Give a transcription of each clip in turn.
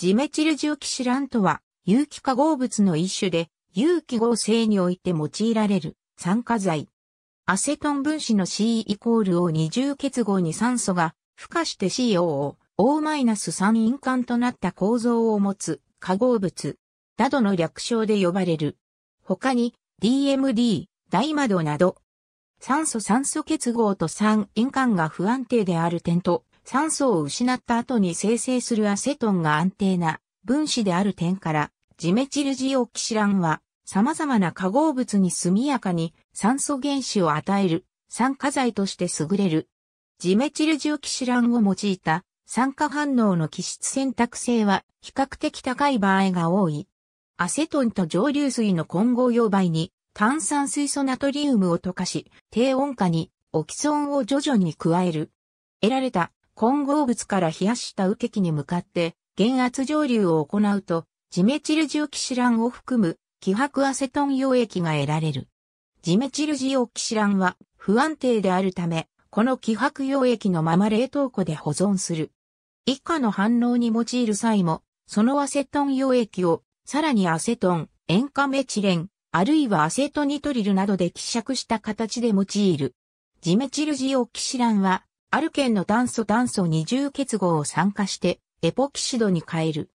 ジメチル重機シランとは、有機化合物の一種で、有機合成において用いられる酸化剤。アセトン分子の C イコール O 二重結合に酸素が付加して COO、O-3 因管となった構造を持つ化合物、などの略称で呼ばれる。他に DMD、ダイマドなど、酸素酸素結合と酸塩管が不安定である点と、酸素を失った後に生成するアセトンが安定な分子である点から、ジメチルジオキシランは様々な化合物に速やかに酸素原子を与える酸化剤として優れる。ジメチルジオキシランを用いた酸化反応の基質選択性は比較的高い場合が多い。アセトンと蒸留水の混合溶媒に炭酸水素ナトリウムを溶かし、低温下にオキソンを徐々に加える。得られた混合物から冷やしたけ器に向かって減圧蒸留を行うと、ジメチルジオキシランを含む希薄アセトン溶液が得られる。ジメチルジオキシランは不安定であるため、この希薄溶液のまま冷凍庫で保存する。以下の反応に用いる際も、そのアセトン溶液を、さらにアセトン、塩化メチレン、あるいはアセトニトリルなどで希釈した形で用いる。ジメチルジオキシランは、ある県の炭素炭素二重結合を酸化してエポキシドに変える。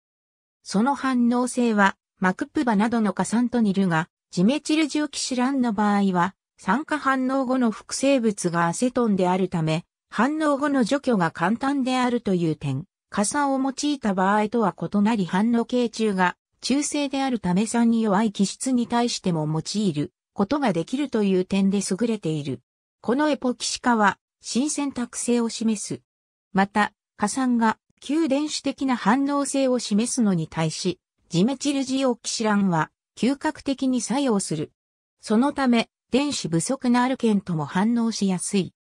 その反応性はマクプバなどの過酸と似るが、ジメチル重キシランの場合は、酸化反応後の複製物がアセトンであるため、反応後の除去が簡単であるという点、加酸を用いた場合とは異なり反応系中が中性であるため酸に弱い気質に対しても用いることができるという点で優れている。このエポキシ化は新選択性を示す。また、加算が旧電子的な反応性を示すのに対し、ジメチルジオキシランは嗅覚的に作用する。そのため、電子不足のアルケンとも反応しやすい。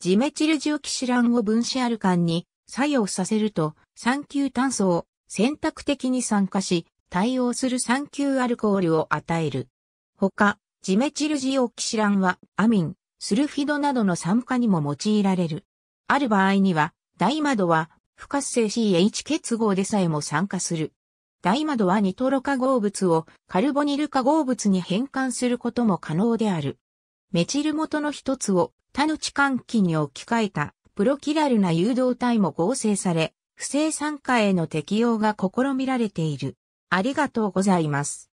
ジメチルジオキシランを分子アルカンに作用させると、酸球炭素を選択的に酸化し、対応する酸球アルコールを与える。他、ジメチルジオキシランはアミン、スルフィドなどの酸化にも用いられる。ある場合には、大窓は、不活性 CH 結合でさえも酸化する。大窓はニトロ化合物をカルボニル化合物に変換することも可能である。メチル元の一つを他の置換器に置き換えたプロキラルな誘導体も合成され、不正酸化への適用が試みられている。ありがとうございます。